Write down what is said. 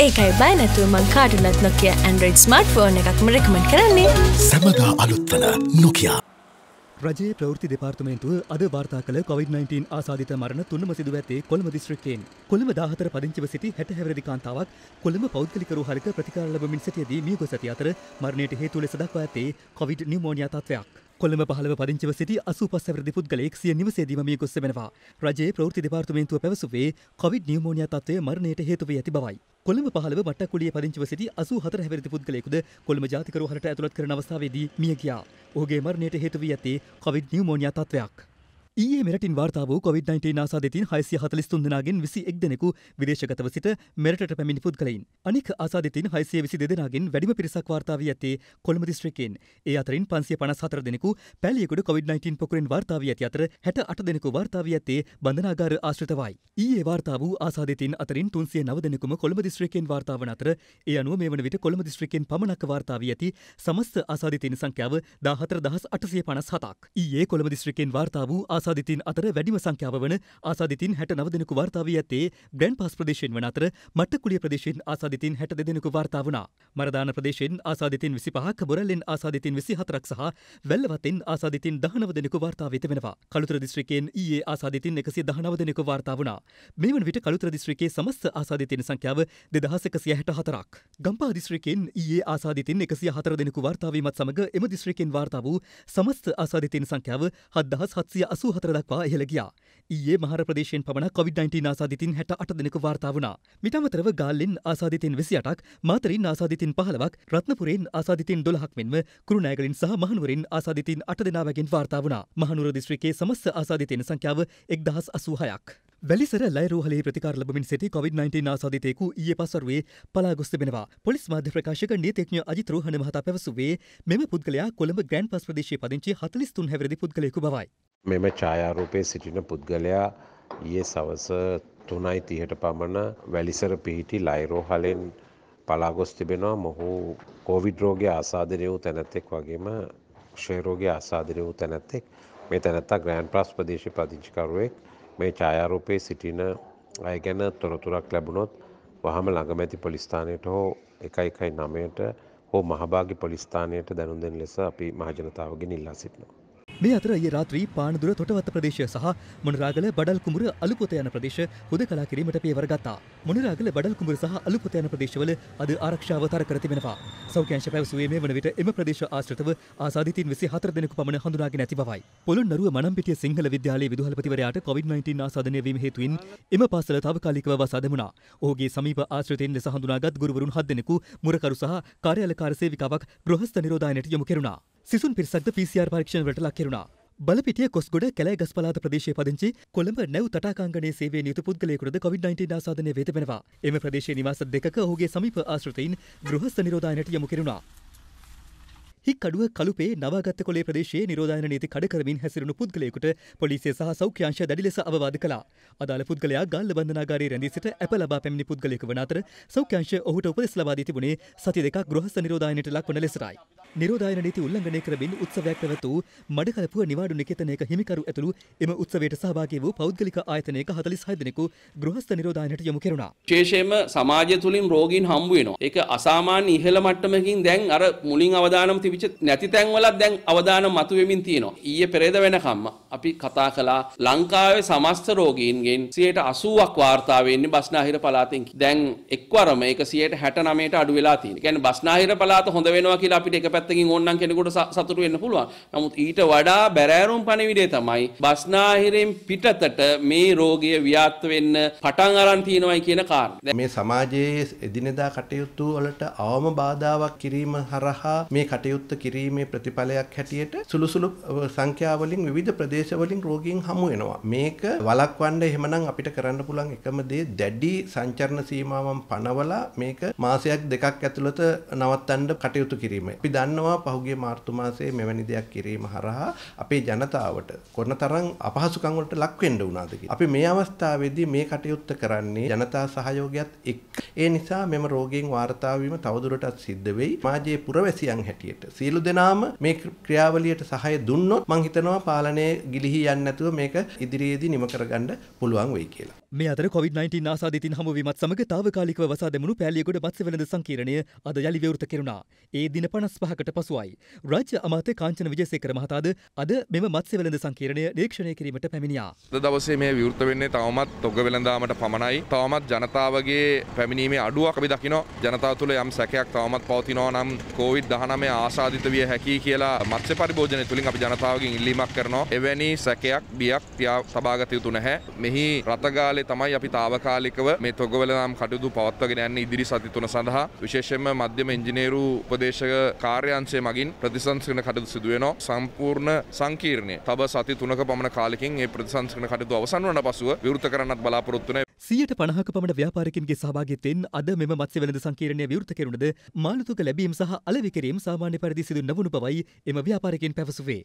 ඒකයි බය නැතුව මං කාඩුනත් නොකිය ඇන්ඩරයිඩ් ස්මර්ට් ෆෝන් එකක්ම රෙකමෙන්ට් කරන්නේ සැමදා අලුත්වන නොකයා රජයේ ප්‍රෘති දෙපාර්තමේන්තුව අද වාර්තා කළ COොVID-19 ආසාධිත මරණ තුන්නම සිදුව ඇත්තේ කොළම දිස්ත්‍රික්කයෙන් කොළම දාහතර පදිංචිව සිටි හැට හැවරදි කාන්තාවක් කොළම පෞද්ගලිකරු හරික ප්‍රතිකාරලබමින් සිටියදී මියග සති අතර මරණයට හේතුව ලෙස දක්වා ඇත්තේ කොවිඩ් නිමෝනියා තත්වයක් කොළම පහලව පදිංචිව සිටි අසූපස් සැවරදි පුද්ගලයෙක් සිය නිවසේදීම මියගොස් වෙනවා රජයේ ප්‍රවෘත්ති දෙපාර්තමේන්තුව පැවසුවේ කොවිඩ් නියුමෝනියා තත්ත්වය මරණයට හේතුව ඇති බවයි කොළඹ පහළව වට්ටක්කුලියේ පදිංචිව සිටි 84 හැවිරිදි පුද්ගලයෙකුද කොළඹ ජාතික රෝහලට ඇතුළත් කරන අවස්ථාවේදී මිය ගියා. ඔහුගේ මරණයට හේතු වී ඇත්තේ කොවිඩ් නියුමෝනියා තත්ත්වයක්. ඒ මෙරටින් වාර්තාාව කොවිD-19 ආසාධතින් හයිසිය හතලිස්තුන්දනාගෙන් විසි එක් දෙනෙකු විදේශගතව සිට මෙරට පැමිණි පුද්ගලයින් අනික ආසාධතින් හයිසිය විසි දෙදෙනගෙන් වැඩිම පිරිසක් වාර්තාාව ඇත්තේ කොළම දිස්ත්‍රිකෙන් ඒ අතරින් පන්සිය පනස් හතර දෙනෙකු පැලියකුට කොවිD-19 පොකරෙන් වාර්තාාව ඇති අතර හැට අට දෙනෙකු වාර්තාාව ඇත්තේ බඳනාගාර ආශ්‍රතවයි ඒ වාර්තාාව ආසාධතින් අතරින් තුන්සිය නව දෙනෙකුම කොළම දිස්ත්‍රිකෙන් වාර්තාාව අතර ඒ අනුව මේ වන විට කොළම දිස්ත්‍රිකෙන් පමණක් වාර්තාාව ඇති සමස්ත ආසාධතින් සංඛ්‍යාව දාහතර දහස් අටසිය පනස් හතක් ඒ කොළම දිස්ත්‍රිකෙන් වාර්තාාව ආසා ආසාධිතීන් අතර වැඩිම සංඛ්‍යාව වන ආසාධිතීන් හැට නව දෙනෙකු වාර්තා වී ඇත්තේ ග්‍රැන්ඩ් පාස් ප්‍රදේශයෙන් වන අතර මට්ටකුලිය ප්‍රදේශයෙන් ආසාධිතීන් හැට දෙදෙනෙකු වාර්තා වුණා. මරදාන ප්‍රදේශයෙන් ආසාධිතීන් 25ක්, බොරැල්ලෙන් ආසාධිතීන් 24ක් සහ වැල්ලවතෙන් ආසාධිතීන් 19 දෙනෙකු වාර්තා වෙත වෙනවා. කළුතර දිස්ත්‍රික්කයෙන් ඊයේ ආසාධිතීන් 119 දෙනෙකු වාර්තා වුණා. මේ වන විට කළුතර දිස්ත්‍රික්කයේ සමස්ත ආසාධිතීන් සංඛ්‍යාව 2164ක්. ගම්පහ දිස්ත්‍රික්කයෙන් ඊයේ ආසාධිතීන් 104 දෙනෙකු වාර්තා වීමත් සමග එම දිස්ත්‍රික්කෙන් වාර්තා වූ සමස්ත ආසාධිතීන් සංඛ්‍යාව 7780 අසූහතර දක්වා ඉහළ ගියා. ඒ මහර ප්‍රදේශයෙන් පමණ කොවිD-19 ආසාධිතින් හැට අට දෙනෙකු වාර්තා වුණා. මිතමතරව ගාල්ලෙන් ආසාධිතින් විසියටක්, මාතරින් ආසාධිතින් පහලවක්, රත්නපුරෙන් ආසාධිතින් දොළහක් මෙන්ම කුරුණෑගලින් සහ මහනුවරින් ආසාධිතින් අට දෙනා වගෙන් වාර්තා වුණා. මහනුවර දිස්ත්‍රික්කයේ සමස්ත ආසාධිතින් සංඛ්‍යාව එක්දහස් අසූහයක්. වැලිසර ලයිරෝහලේ ප්‍රතිකාර ලබමින් සිටි COVID-19 ආසාදිතයෙකු ඊයේ පස්වරුවේ පලාගොස් තිබෙනවා. පොලිස් මාධ්‍ය ප්‍රකාශක නීතිඥ අජිත් රෝහණ මහතා පැවසුවේ මෙම පුද්ගලයා කොළඹ ග්‍රෑන්ඩ් පස් ප්‍රදේශයේ පදිංචි 43 හැවිරිදි පුද්ගලයෙකු බවයි. මෙම ඡායාරූපයේ සිටින පුද්ගලයා ඊයේ සවස තුනයි තිහට පමණ වැලිසර පිහිටි ලයිරෝහලෙන් පලාගොස් තිබෙනවා මොහු කෝවිඩ් රෝගය ආසාධනය වූ තැනැත්තෙක් වගේම ක්ෂයරෝගය ආසාධනය වූ තැනැත්තෙක් මේ තැනැත්තා ග්‍රෑන්් ප්‍රස් ප්‍රදේශ පදිංචිකරුවෙක් මේ ඡායාරූපයේ සිටින අය ගැන තොරතුරක් ලැබුණොත් වහම ළඟමැති පොලිස්ථානයට හෝ එකයි එකයි නමයට හෝ මහභාගි පොලිස්ථානයට දැනුම් දෙන ලෙස අපි මහජනතාවගෙන් ඉල්ලා සිටිනවා. මේ අතර ඊයේ රාත්‍රී පානදුර තොටවත්ත ප්‍රදේශය සහ මොනරාගල බඩල්කුඹුර අලුපොත යන ප්‍රදේශ හුදකලා කිරීමට පියවර ගත්තා. මොනරාගල බඩල්කුඹුර සහ අලුපොත යන ප්‍රදේශවල අද ආරක්ෂාව තර කර තිබෙනවා. සෞඛ්‍යංශ පැවසුවේ මේ වන විට එම ප්‍රදේශ ආශ්‍රිතව ආසාදිතීන් 24 දෙනෙකු පමණ හඳුනාගෙන ඇති බවයි. පොළොන්නරුව මනම්පිටිය සිංහල විද්‍යාලයේ විදුහල්පතිවරයාට COVID-19 ආසාදනය වීම හේතුවෙන් එම පාසල తాවකාලිකව වසා දැමුණා. ඔහුගේ සමීප ආශ්‍රිතයින් ලෙස හඳුනාගත් ගුරුවරුන් 7 දෙනෙකු මුරකරු සහ කාර්යාලකාර සේවිකාවක් ගෘහස්ත නිරෝධායනයට යොමු කෙරුණා. සිසුන් පිරිසක්ද PCR පරීක්ෂණවලට ලක් කෙරුණා. බලපිටිය කොස්ගොඩ කැලෑ ගස්පලාත ප්‍රදේශයේ පදිංචි කොළඹ නැව් තටාකාංගනයේ සේවයෙන් යුතු පුද්ගලයෙකුටද COVID-19 ආසාදනය වේත වෙනවා. එම ප්‍රදේශයේ නිවාස දෙකක ඔහුගේ සමීප ආශ්‍රිතයින් ගෘහස්ථ නිරෝධායනයට යොමු කෙරුණා. හික්කඩුව කලුපේ නවාගත්ත කොලේ ප්‍රදේශයේ නිරෝධායන නීති කඩකරමින් හැසිරුණු පුද්ගලයෙකුට පොලිසිය සහ සෞඛ්‍යංශ දැඩි ලෙස අවවාද කළා. අදාළ පුද්ගලයා ගල්ල බන්ධනාගාරයේ රැඳී සිට ඇප ලබා පැමිණි පුද්ගලයෙකු වන අතර සෞඛ්‍යංශ ඔහුට උපදෙස් ලබා දී තිබුණේ සති දෙකක් ගෘහස්ථ නිරෝධායනයට ලක්වන ලෙසටයි. නිරෝධායන නීති උල්ලංඝනය කරමින් උත්සවයක් පැවැත් වූ මඩකලපුව නිවාඩු නිකේතනයක හිමිකරු ඇතුළු එම උත්සවයට සහභාගී වූ පෞද්ගලික ආයතනයක 46 දෙනෙකු ගෘහස්ථ නිරෝධායනයට යොමු කෙරුණා. විශේෂයෙන්ම සමාජය තුලින් රෝගීන් හම්බ වෙනවා. ඒක අසාමාන්‍ය ඉහළ මට්ටමකින් දැන් අර මුලින් අවදානම් තිබිච්ච නැති තැන්වලත් දැන් අවධානම මතු වෙමින් තියෙනවා. ඊයේ පෙරේද වෙනකම්ම අපි කතා කළා ලංකාවේ සමස්ත රෝගීන්ගෙන් 80ක් වාර්තා වෙන්නේ බස්නාහිර පළාතෙන්. දැන් එක්වරම ඒක 69ට අඩු වෙලා තියෙනවා. කියන්නේ බස්නාහිර පළාත හොඳ වෙනවා කියලා අපිට එක පැත්තකින් ඕනනම් කෙනෙකුට සතුටු වෙන්න පුළුවන්. නමුත් ඊට වඩා බැරෑරුම් පණිවිඩය තමයි බස්නාහිරෙන් පිටතට මේ රෝගය ව්‍යාප්ත වෙන්න පටන් අරන් තියෙනවායි කියන කාරණේ. මේ සමාජයේ එදිනෙදා කටයුතු වලට අවම බාධාවක් කිරීම හරහා මේ කටයුතු කටයුත්ත කිරීමේ ප්‍රතිඵලයක් හැටියට සුළුසුළු සංඛ්‍යාවලින් විවිධ ප්‍රදේශවලින් රෝගීන් හමු වෙනවා. මේක වළක්වන්න එහෙමනම් අපිට කරන්න පුළුවන් එකම දේ දැඩි සංචරණ සීමාවන් පනවලා මේක මාසයක් දෙකක් ඇතුළත නවත්තන්න කටයුතු කිරීම. අපි දන්නවා පහුගිය මාර්තු මාසයේ මෙවැනි දෙයක් කිරීම හරහා අපේ ජනතාවට කොන තරම් අපහසුකම් වලට ලක් වෙන්න වුණාද කියලා. අපි මේ අවස්ථාවේදී මේ කටයුත්ත කරන්නේ ජනතා සහයෝගයත් එක්ක. ඒ නිසා මෙම රෝගීන් වාර්තා වීම තවදුරටත් සිද්ධ වෙයි. සමාජයේ පුරවැසියන් හැටියට සියලු දෙනාම මේ ක්‍රියාවලියට සහය දුන්නොත් මං හිතනවා පාලනය ගිලිහි යන්නේ නැතුව මේක ඉදිරියේදී නිම කරගන්න පුළුවන් වෙයි කියලා මේ අතර කොවිD-19 ආසාදිතින් හමුවීමත් සමග తాවකාලිකව වසා දැමුණු පෑලියගොඩ මත්ස්‍ය වෙළඳ සංකීර්ණය අද යලි විවෘත කෙරුණා. ඒ දින 55කට පසුවයි. රාජ්‍ය අමාත්‍ය කාංචන විජේසේකර මහතාද අද මෙම මත්ස්‍ය වෙළඳ සංකීර්ණය නිරීක්ෂණය කිරීමට පැමිණියා. අද දවසේ මේ විවෘත වෙන්නේ තවමත් තොග වෙළඳාමට පමණයි. තවමත් ජනතාවගේ පැමිණීමේ අඩුවක් අපි දකිනවා. ජනතාව තුළ යම් සැකයක් තවමත් පවතිනවා නම් කොවිඩ්-19 ආසාදිත විය හැකියි කියලා මත්ස්‍ය පරිභෝජනය තුලින් අපි ජනතාවගෙන් ඉල්ලීමක් කරනවා. එවැනි සැකයක් බියක් තියා සබාගත යුතු නැහැ. මෙහි රතගාලේ කාලේ තමයි අපි තාවකාලිකව මේ තොගවල නම් කටයුතු පවත්වගෙන යන්නේ ඉදිරි සති තුන සඳහා විශේෂයෙන්ම මධ්‍යම ඉංජිනේරු උපදේශක කාර්යාංශය මගින් ප්‍රතිසංස්කරණ කටයුතු සිදු වෙනවා සම්පූර්ණ සංකීර්ණය තව සති තුනක පමණ කාලෙකින් මේ ප්‍රතිසංස්කරණ කටයුතු අවසන් වන පසුව විවෘත කරන්නත් බලාපොරොත්තු වෙනවා සියයට පණහක පමණ ව්‍යාපාරිකින්ගේ සභාගතෙන් අද මෙම මත්ස්‍ය වෙළඳ සංකීර්ණය විවෘත කෙරුණද මානතුක ලැබීම් සහ අලෙවි කිරීම සාමාන්‍ය පරිදි සිදු නොවුණු බවයි එම ව්‍යාපාරිකයන් පැවසුවේ.